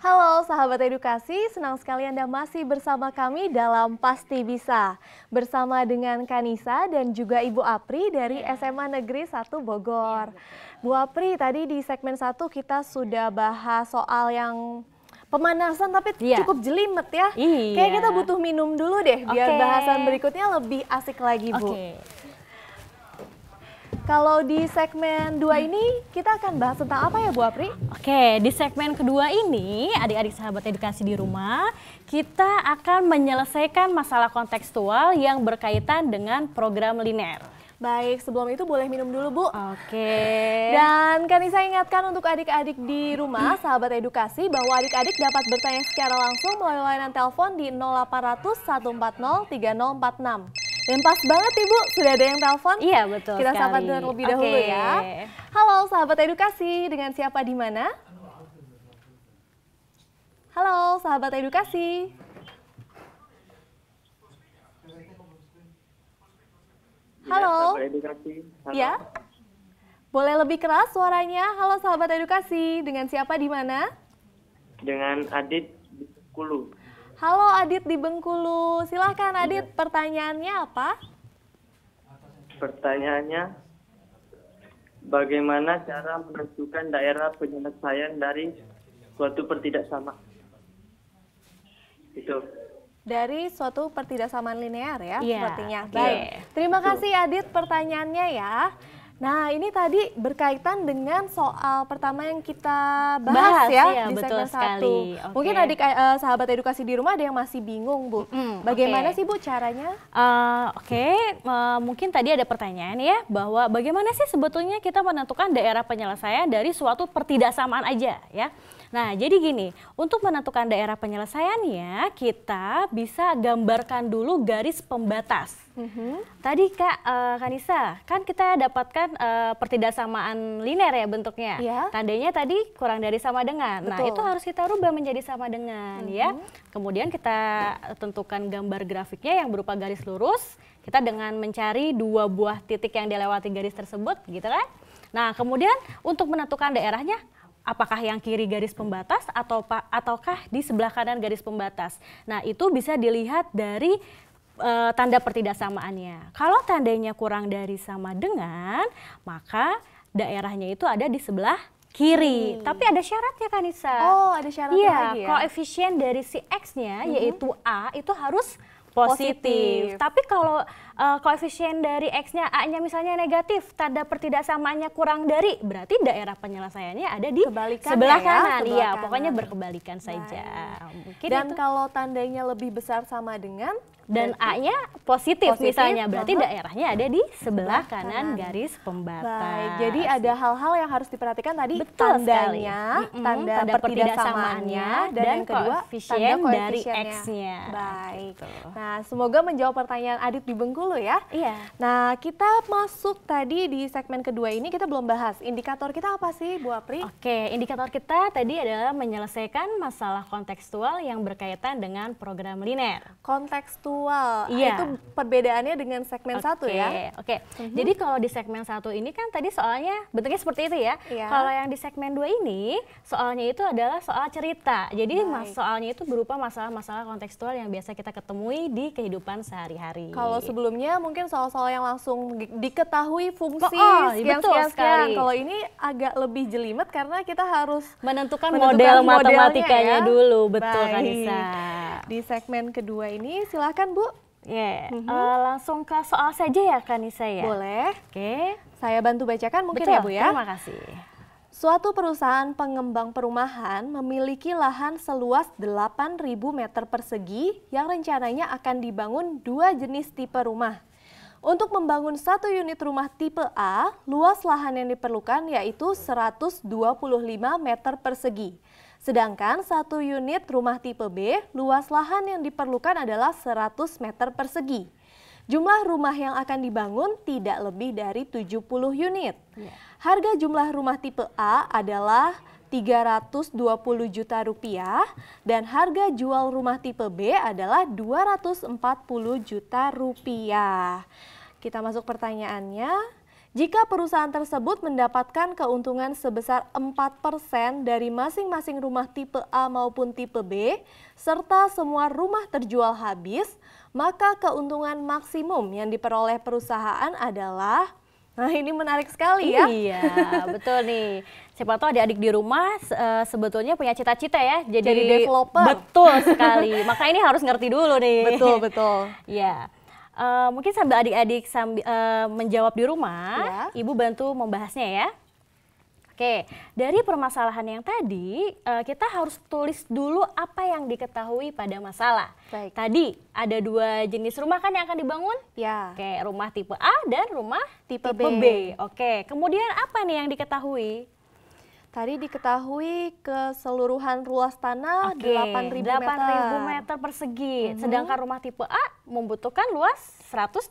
Halo sahabat edukasi, senang sekali Anda masih bersama kami dalam Pasti Bisa. Bersama dengan Kanisa dan juga Ibu Apri dari SMA iya. Negeri 1 Bogor. Iya, Bu Apri, tadi di segmen 1 kita sudah bahas soal yang pemanasan tapi iya. cukup jelimet ya. Iya. Kayak kita butuh minum dulu deh biar okay. bahasan berikutnya lebih asik lagi, Bu. Okay. Kalau di segmen dua ini kita akan bahas tentang apa ya Bu Apri? Oke, di segmen kedua ini adik-adik sahabat edukasi di rumah kita akan menyelesaikan masalah kontekstual yang berkaitan dengan program linear. Baik, sebelum itu boleh minum dulu, Bu. Oke. Dan kami saya ingatkan untuk adik-adik di rumah, hmm. sahabat edukasi, bahwa adik-adik dapat bertanya secara langsung melalui layanan telepon di 0800 140 3046. Dan pas banget Ibu, sudah ada yang telepon. Iya, betul Kita sekali. sapa terlebih okay. dahulu ya. Halo sahabat edukasi, dengan siapa di mana? Halo sahabat edukasi. Halo. Iya, sahabat edukasi. Halo. Ya. Boleh lebih keras suaranya. Halo sahabat edukasi, dengan siapa di mana? Dengan Adit di Kulu. Halo Adit di Bengkulu. Silahkan iya. Adit, pertanyaannya apa? Pertanyaannya, bagaimana cara menentukan daerah penyelesaian dari suatu pertidaksamaan? Itu dari suatu pertidaksamaan linear ya, ya sepertinya. Iya. Baik, terima kasih Adit pertanyaannya ya. Nah, ini tadi berkaitan dengan soal pertama yang kita bahas, bahas ya, ya di betul segmen satu. Okay. Mungkin adik uh, sahabat edukasi di rumah ada yang masih bingung, Bu. Mm, bagaimana okay. sih, Bu, caranya? Uh, Oke, okay. uh, mungkin tadi ada pertanyaan ya, bahwa bagaimana sih sebetulnya kita menentukan daerah penyelesaian dari suatu pertidaksamaan aja ya. Nah, jadi gini, untuk menentukan daerah penyelesaiannya, kita bisa gambarkan dulu garis pembatas. Mm-hmm. Tadi Kak uh, Kanisa, kan kita dapatkan uh, eh, pertidaksamaan linear ya bentuknya. Yeah. Tandanya tadi kurang dari sama dengan. Nah, Betul. Nah, itu harus kita rubah menjadi sama dengan mm-hmm. ya. Mhm. Kemudian kita tentukan gambar grafiknya yang berupa garis lurus. Kita dengan mencari dua buah titik yang dilewati garis tersebut gitu kan. Nah, kemudian untuk menentukan daerahnya apakah yang kiri garis pembatas atau ataukah di sebelah kanan garis pembatas. Nah, itu bisa dilihat dari e, tanda pertidaksamaannya. Kalau tandanya kurang dari sama dengan, maka daerahnya itu ada di sebelah kiri. Hmm. Tapi ada syaratnya kan Kanisa. Oh, ada syarat ya, iya, lagi ya. koefisien dari si X-nya mm -hmm. yaitu A itu harus positif. positif. Tapi kalau uh, koefisien dari X-nya A-nya misalnya negatif, tanda pertidaksamaannya kurang dari, berarti daerah penyelesaiannya ada di kebalikan sebelah ya, kanan. Iya, pokoknya berkebalikan saja. Mungkin Dan itu. kalau tandanya lebih besar sama dengan dan A-nya positif, positif misalnya, berarti uh daerahnya ada di sebelah kanan, kanan garis pembatas. Baik, jadi ada hal-hal yang harus diperhatikan tadi Betul tandanya, sekali. tanda, tanda pertidaksamaannya dan, dan kedua koefisien tanda koefisiennya. dari X-nya. Baik. Gitu. Nah, semoga menjawab pertanyaan Adit di Bengkulu dulu ya. Iya. Nah, kita masuk tadi di segmen kedua ini kita belum bahas. Indikator kita apa sih, Bu Apri? Oke, indikator kita tadi adalah menyelesaikan masalah kontekstual yang berkaitan dengan program linear Kontekstual. Ah, iya. Itu perbedaannya dengan segmen Oke. satu ya. Oke. Mm -hmm. Jadi kalau di segmen satu ini kan tadi soalnya bentuknya seperti itu ya. Iya. Kalau yang di segmen dua ini soalnya itu adalah soal cerita. Jadi mas soalnya itu berupa masalah-masalah kontekstual yang biasa kita ketemui di kehidupan sehari-hari. Kalau sebelumnya sebelumnya mungkin soal-soal yang langsung diketahui fungsi oh, oh, sekian, sekian, Kalau ini agak lebih jelimet karena kita harus menentukan, menentukan model matematikanya ya. dulu, betul Baik. Kanisa. Di segmen kedua ini silahkan Bu. Ya, yeah. Mhm. mm -hmm. uh, langsung ke soal saja ya Kanisa ya. Boleh. Oke. Okay. Saya bantu bacakan mungkin Betul, ya Bu ya. Terima kasih. Suatu perusahaan pengembang perumahan memiliki lahan seluas 8.000 meter persegi yang rencananya akan dibangun dua jenis tipe rumah. Untuk membangun satu unit rumah tipe A, luas lahan yang diperlukan yaitu 125 meter persegi. Sedangkan satu unit rumah tipe B, luas lahan yang diperlukan adalah 100 meter persegi. Jumlah rumah yang akan dibangun tidak lebih dari 70 unit. Iya. Harga jumlah rumah tipe A adalah 320 juta rupiah dan harga jual rumah tipe B adalah 240 juta rupiah. Kita masuk pertanyaannya. Jika perusahaan tersebut mendapatkan keuntungan sebesar 4% dari masing-masing rumah tipe A maupun tipe B, serta semua rumah terjual habis, maka keuntungan maksimum yang diperoleh perusahaan adalah Nah ini menarik sekali ya. Iya, betul nih. Siapa tahu ada adik di rumah se eh, sebetulnya punya cita-cita ya jadi, jadi developer. Betul sekali. Maka ini harus ngerti dulu nih. Betul, betul. Iya. yeah. Eh, mungkin sambil adik-adik sambil uh, eh, menjawab di rumah, ya. ibu bantu membahasnya ya. Oke, dari permasalahan yang tadi uh, kita harus tulis dulu apa yang diketahui pada masalah. Baik. Tadi ada dua jenis rumah kan yang akan dibangun? Ya. Oke, rumah tipe A dan rumah tipe, tipe B. B. Oke, kemudian apa nih yang diketahui? Tadi diketahui keseluruhan ruas tanah okay, 8.000 meter. meter persegi. Mm -hmm. Sedangkan rumah tipe A membutuhkan luas 125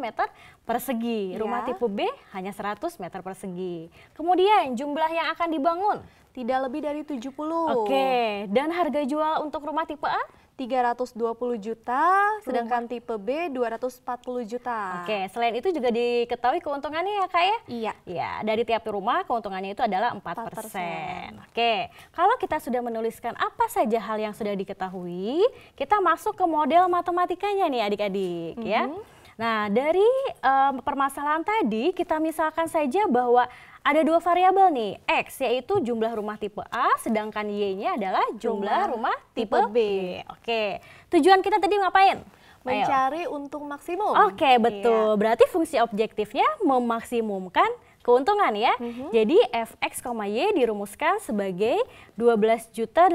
meter persegi. Iya. Rumah tipe B hanya 100 meter persegi. Kemudian jumlah yang akan dibangun tidak lebih dari 70. Oke, okay. dan harga jual untuk rumah tipe A 320 juta, sedangkan tipe B 240 juta. Oke, selain itu juga diketahui keuntungannya ya kak ya? Iya. Iya, dari tiap rumah keuntungannya itu adalah 4%. persen. Oke, kalau kita sudah menuliskan apa saja hal yang sudah diketahui, kita masuk ke model matematikanya nih adik-adik mm -hmm. ya. Mm-hmm. Nah, dari um, permasalahan tadi kita misalkan saja bahwa ada dua variabel nih, X yaitu jumlah rumah tipe A, sedangkan Y-nya adalah jumlah rumah, rumah tipe, tipe B. Oke, tujuan kita tadi ngapain? Mencari Ayo. untung maksimum. Oke, iya. betul. Iya. Berarti fungsi objektifnya memaksimumkan keuntungan ya. Mm-hmm. Jadi fx, y dirumuskan sebagai 12.800.000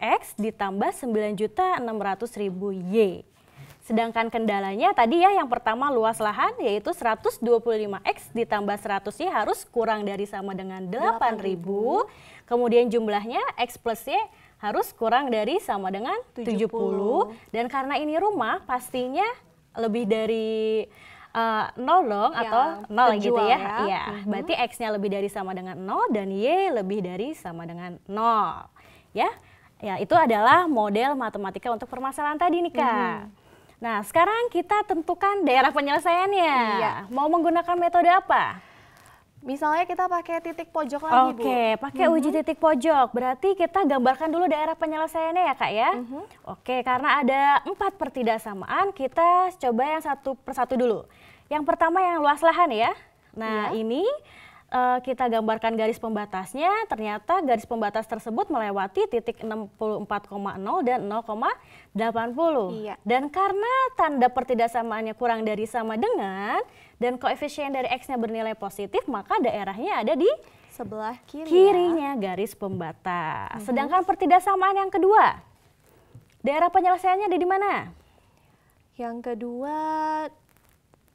x ditambah 9.600.000 y. Sedangkan kendalanya tadi ya yang pertama luas lahan yaitu 125x ditambah 100 Y harus kurang dari sama dengan 8.000. Kemudian jumlahnya x plus Y harus kurang dari sama dengan 70. 70. Dan karena ini rumah pastinya lebih dari Uh, nol dong ya, atau nol gitu ya, ya. ya. Mm -hmm. berarti x-nya lebih dari sama dengan nol dan y lebih dari sama dengan nol, ya, ya itu adalah model matematika untuk permasalahan tadi nih kak. Mm -hmm. Nah, sekarang kita tentukan daerah penyelesaiannya. Iya. Mau menggunakan metode apa? Misalnya kita pakai titik pojok lagi, Oke, Bu. Oke, pakai mm -hmm. uji mhm. titik pojok. Berarti kita gambarkan dulu daerah penyelesaiannya ya, Kak ya. Mm -hmm. Oke, karena ada empat pertidaksamaan, kita coba yang satu persatu dulu. Yang pertama yang luas lahan ya. Nah, iya. ini uh, kita gambarkan garis pembatasnya, ternyata garis pembatas tersebut melewati titik 64,0 dan 0,80. Iya. Dan karena tanda pertidaksamaannya kurang dari sama dengan dan koefisien dari x-nya bernilai positif, maka daerahnya ada di sebelah kiri. Ya. Kirinya ya. garis pembatas. Mm -hmm. Sedangkan pertidaksamaan yang kedua, daerah penyelesaiannya ada di mana? Yang kedua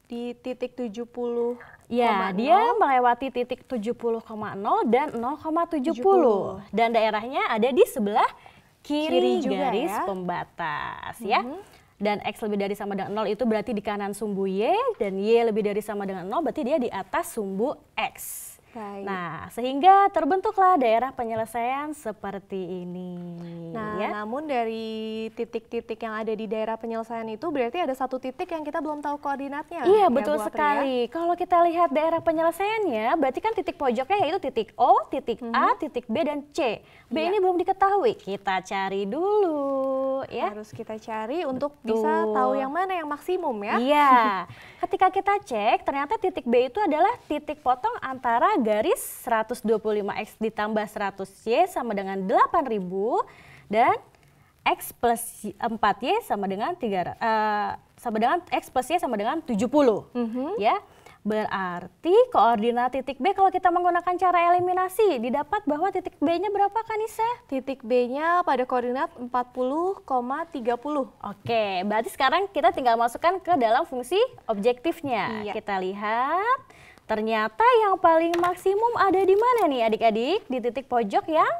di titik 70 Ya, dia melewati titik 70,0 dan 0,70 dan daerahnya ada di sebelah kiri, kiri juga garis ya. pembatas mm -hmm. ya. Mm-hmm. Dan X lebih dari sama dengan 0 itu berarti di kanan sumbu Y dan Y lebih dari sama dengan 0 berarti dia di atas sumbu X. Baik. Nah, sehingga terbentuklah daerah penyelesaian seperti ini. Nah, ya? namun dari titik-titik yang ada di daerah penyelesaian itu berarti ada satu titik yang kita belum tahu koordinatnya. Iya, ya, betul sekali. Ya? Kalau kita lihat daerah penyelesaiannya, berarti kan titik pojoknya yaitu titik O, titik -hmm. A, mhm. titik B dan C. B ya. ini belum diketahui. Kita cari dulu, ya. Harus kita cari untuk bisa tahu yang mana yang maksimum ya. Iya. Ketika kita cek, ternyata titik B itu adalah titik potong antara garis 125X ditambah 100Y sama dengan 8000 dan X plus 4Y sama dengan 3, uh, eh, sama dengan X plus Y sama dengan 70. Mm -hmm. Ya, Berarti koordinat titik B kalau kita menggunakan cara eliminasi didapat bahwa titik B-nya berapa kan Nisa? Titik B-nya pada koordinat 40,30. Oke, berarti sekarang kita tinggal masukkan ke dalam fungsi objektifnya. Iya. Kita lihat Ternyata yang paling maksimum ada di mana nih adik-adik? Di titik pojok yang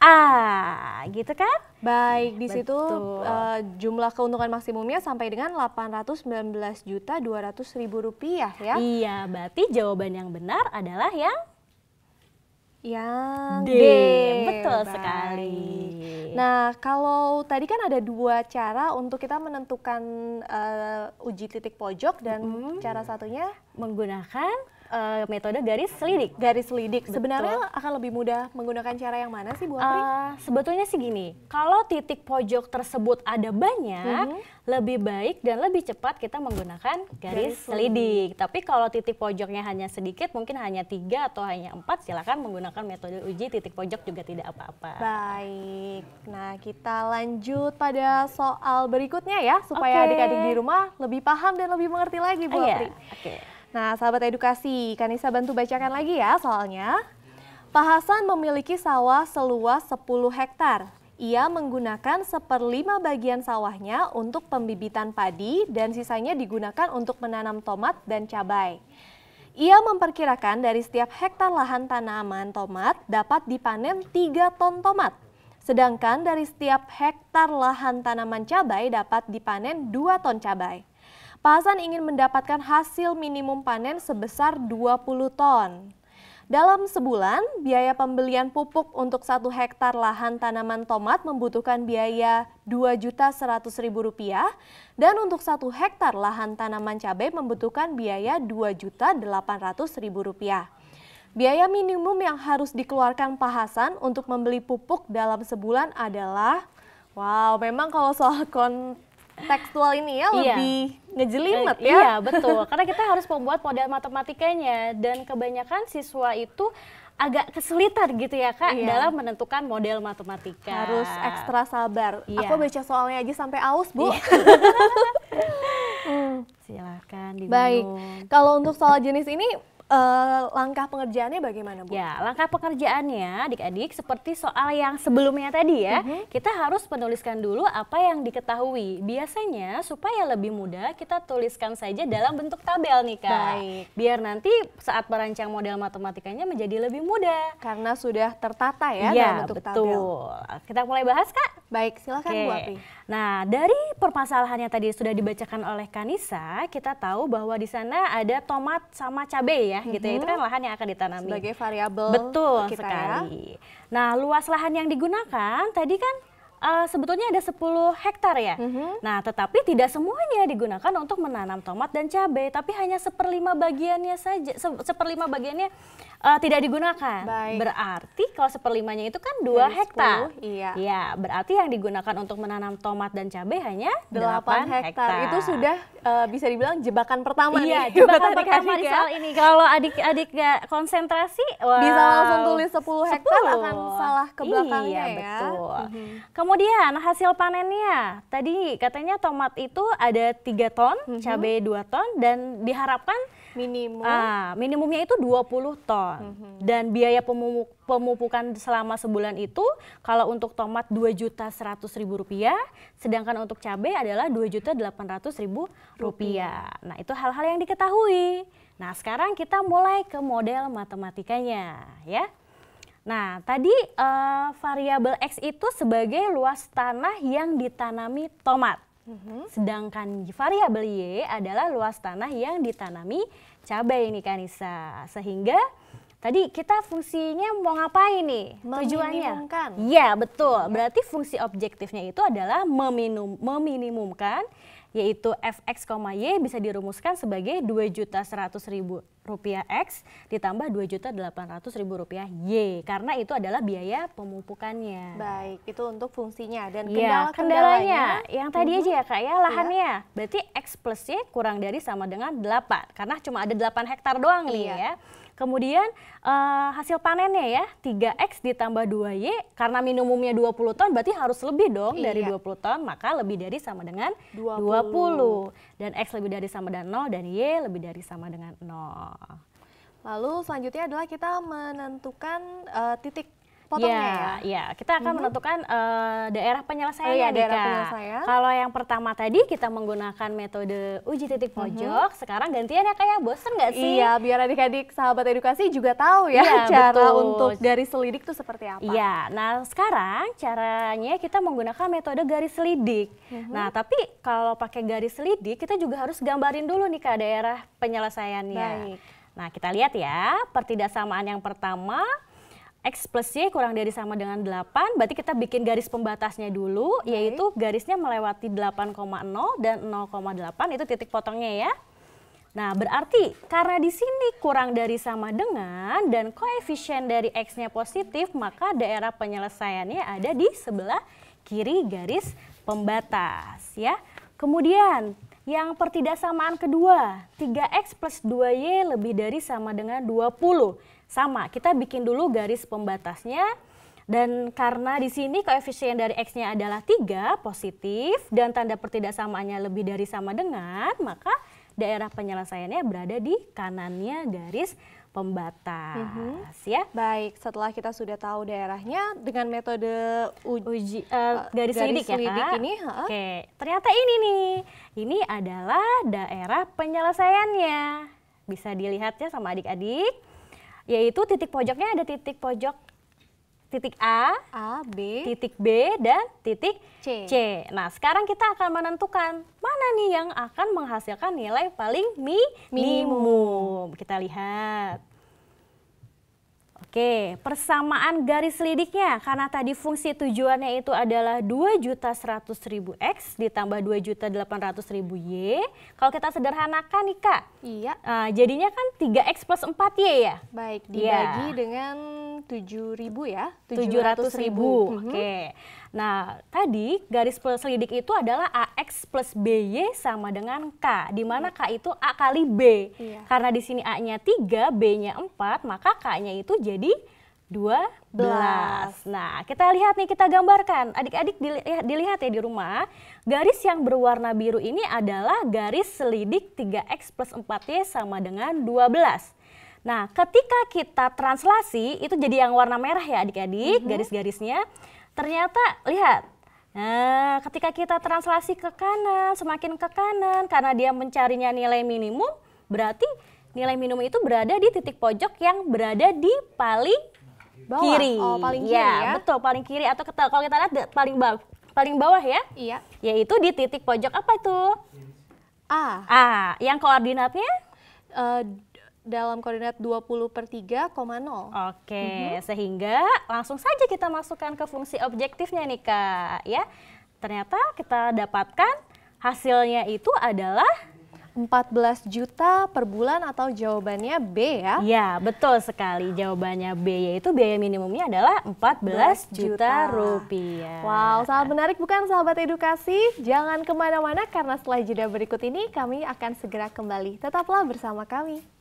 A, gitu kan? Baik, di situ uh, jumlah keuntungan maksimumnya sampai dengan Rp juta rupiah ya? Iya, berarti jawaban yang benar adalah yang yang D. D. Betul Baik. sekali. Nah, kalau tadi kan ada dua cara untuk kita menentukan uh, uji titik pojok dan mm -hmm. cara satunya menggunakan uh, metode garis lidik. Garis lidik. Sebenarnya akan lebih mudah menggunakan cara yang mana sih Bu Apri? Uh, sebetulnya sih gini, kalau titik pojok tersebut ada banyak, mm -hmm. lebih baik dan lebih cepat kita menggunakan garis, garis lidik. Tapi kalau titik pojoknya hanya sedikit, mungkin hanya tiga atau hanya empat, silakan menggunakan metode uji titik pojok juga tidak apa-apa. Baik. Nah kita lanjut pada soal berikutnya ya, supaya adik-adik okay. di rumah lebih paham dan lebih mengerti lagi Bu oh, Iya. Oke. Okay. Nah, sahabat edukasi, Kanisa bantu bacakan lagi ya soalnya. Pak Hasan memiliki sawah seluas 10 hektar. Ia menggunakan seperlima bagian sawahnya untuk pembibitan padi dan sisanya digunakan untuk menanam tomat dan cabai. Ia memperkirakan dari setiap hektar lahan tanaman tomat dapat dipanen 3 ton tomat. Sedangkan dari setiap hektar lahan tanaman cabai dapat dipanen 2 ton cabai. Pak Hasan ingin mendapatkan hasil minimum panen sebesar 20 ton. Dalam sebulan, biaya pembelian pupuk untuk satu hektar lahan tanaman tomat membutuhkan biaya Rp2.100.000 dan untuk satu hektar lahan tanaman cabai membutuhkan biaya Rp2.800.000. Biaya minimum yang harus dikeluarkan Pak Hasan untuk membeli pupuk dalam sebulan adalah Wow, memang kalau soal kon tekstual ini ya iya. lebih ngejelimet eh, iya, ya. Iya, betul. Karena kita harus membuat model matematikanya dan kebanyakan siswa itu agak kesulitan gitu ya kak iya. dalam menentukan model matematika. Harus ekstra sabar. Iya. Aku baca soalnya aja sampai aus bu. Iya. Hmm. Silakan Baik, kalau untuk soal jenis ini Eh, langkah pengerjaannya bagaimana Bu? Ya, langkah pengerjaannya adik-adik seperti soal yang sebelumnya tadi ya. Mm-hmm. Kita harus menuliskan dulu apa yang diketahui. Biasanya supaya lebih mudah kita tuliskan saja dalam bentuk tabel nih Kak. Baik. Biar nanti saat merancang model matematikanya menjadi lebih mudah. Karena sudah tertata ya, ya dalam bentuk betul. tabel. Kita mulai bahas Kak. Baik, silakan okay. Bu Api. Nah, dari permasalahannya tadi sudah dibacakan oleh Kanisa, kita tahu bahwa di sana ada tomat sama cabai ya, mm -hmm. gitu ya. Itu kan mm-hmm. lahan yang akan ditanami. Sebagai variabel. Betul kita ya. sekali. Ya. Nah, luas lahan yang digunakan tadi kan uh, sebetulnya ada 10 hektar ya. Mm -hmm. Nah, tetapi tidak semuanya digunakan untuk menanam tomat dan cabai, tapi hanya seperlima bagiannya saja, seperlima bagiannya uh, tidak digunakan. Baik. Berarti kalau seperlimanya itu kan dua hektar. Iya. Ya, berarti yang digunakan untuk menanam tomat dan cabai hanya 8, hektar. Itu sudah uh, bisa dibilang jebakan pertama iya, nih. jebakan pertama di ya. soal ini. Kalau adik-adik gak konsentrasi, wow. bisa langsung tulis 10 hektar akan salah ke belakangnya iya, ya. betul. Mm -hmm. Kemudian hasil panennya. Tadi katanya tomat itu ada tiga ton, mm -hmm. cabai dua ton dan diharapkan Minimum. Ah, minimumnya itu 20 ton. Mm -hmm. Dan biaya pemupuk, pemupukan selama sebulan itu kalau untuk tomat dua juta seratus ribu rupiah, sedangkan untuk cabai adalah dua juta delapan ratus ribu rupiah. Nah itu hal-hal yang diketahui. Nah sekarang kita mulai ke model matematikanya ya. Nah, tadi uh, variabel X itu sebagai luas tanah yang ditanami tomat hmm Sedangkan variabel Y adalah luas tanah yang ditanami cabai ini Kanisa. Sehingga Tadi kita fungsinya mau ngapain nih? Tujuannya? Iya, betul. Iya. Berarti fungsi objektifnya itu adalah meminum, meminimumkan yaitu fx, y bisa dirumuskan sebagai 2.100.000 rupiah X ditambah dua juta delapan ratus ribu rupiah Y karena itu adalah biaya pemupukannya. Baik, itu untuk fungsinya dan iya, kendala-kendalanya. Ya, kendalanya, yang tadi mm-hmm. aja ya kak ya lahannya. Ya. Berarti X plus Y kurang dari sama dengan 8 karena cuma ada 8 hektar doang nih iya. ya. Kemudian uh, hasil panennya ya 3x ditambah 2y karena minimumnya 20 ton berarti harus lebih dong iya. dari 20 ton maka lebih dari sama dengan 20. 20 dan x lebih dari sama dengan 0 dan y lebih dari sama dengan 0. Lalu selanjutnya adalah kita menentukan uh, titik potongnya iya, ya? Iya, ya. kita akan mm -hmm. menentukan uh, daerah penyelesaiannya. Oh, iya, daerah penyelesaian. Kalau yang pertama tadi kita menggunakan metode uji titik mhm. pojok, mm -hmm. sekarang gantian ya kayak ya. bosen nggak sih? Iya, biar adik-adik sahabat edukasi juga tahu ya, ya cara betul. untuk garis selidik itu seperti apa. Iya, nah sekarang caranya kita menggunakan metode garis selidik. Mm -hmm. Nah, tapi kalau pakai garis selidik kita juga harus gambarin dulu nih ke daerah penyelesaiannya. Baik. Nah, kita lihat ya, pertidaksamaan yang pertama X plus Y kurang dari sama dengan 8, berarti kita bikin garis pembatasnya dulu, okay. yaitu garisnya melewati 8,0 dan 0,8 itu titik potongnya ya. Nah, berarti karena di sini kurang dari sama dengan dan koefisien dari X-nya positif, maka daerah penyelesaiannya ada di sebelah kiri garis pembatas. ya. Kemudian yang pertidaksamaan kedua, 3X plus 2Y lebih dari sama dengan 20. Sama, kita bikin dulu garis pembatasnya dan karena di sini koefisien dari x-nya adalah tiga positif dan tanda pertidaksamaannya lebih dari sama dengan, maka daerah penyelesaiannya berada di kanannya garis pembatas mm -hmm. ya. Baik, setelah kita sudah tahu daerahnya dengan metode uji uh, garis, garis lidik, ya, ini, Oke, ternyata ini nih. Ini adalah daerah penyelesaiannya. Bisa dilihatnya sama adik-adik yaitu titik pojoknya ada titik pojok titik A, A B, titik B dan titik C. C. Nah, sekarang kita akan menentukan mana nih yang akan menghasilkan nilai paling mi minimum. minimum. Kita lihat. Oke, persamaan garis lidiknya karena tadi fungsi tujuannya itu adalah 2.100.000x ditambah 2.800.000y. Kalau kita sederhanakan nih Kak, iya. Uh, jadinya kan 3x plus 4y ya? Baik, iya. dibagi ya. dengan tujuh ribu ya tujuh ratus ribu. ribu. Mhm. Oke. Nah tadi garis selidik itu adalah ax plus by sama dengan k, di mana k itu a kali b. Iya. Karena di sini a-nya tiga b-nya empat maka k-nya itu jadi dua belas Nah, kita lihat nih, kita gambarkan. Adik-adik dilihat, ya, dilihat ya di rumah. Garis yang berwarna biru ini adalah garis selidik tiga x plus empat y sama dengan dua belas Nah, ketika kita translasi itu jadi yang warna merah ya adik-adik, mm -hmm. garis-garisnya. Ternyata lihat. Nah, ketika kita translasi ke kanan, semakin ke kanan karena dia mencarinya nilai minimum, berarti nilai minimum itu berada di titik pojok yang berada di paling bawah. kiri. Oh, paling iya, kiri ya, ya. betul, paling kiri atau kita, kalau kita lihat paling bawah paling bawah ya? Iya. Yaitu di titik pojok apa itu? A. A. Yang koordinatnya? Uh, dalam koordinat 20 per 3,0. Oke, okay. mm-hmm. sehingga langsung saja kita masukkan ke fungsi objektifnya nih Kak. Ya, ternyata kita dapatkan hasilnya itu adalah 14 juta per bulan atau jawabannya B ya? Ya, betul sekali. Jawabannya B yaitu biaya minimumnya adalah 14 juta, juta rupiah. Wow, sangat menarik bukan sahabat edukasi? Jangan kemana-mana karena setelah jeda berikut ini kami akan segera kembali. Tetaplah bersama kami.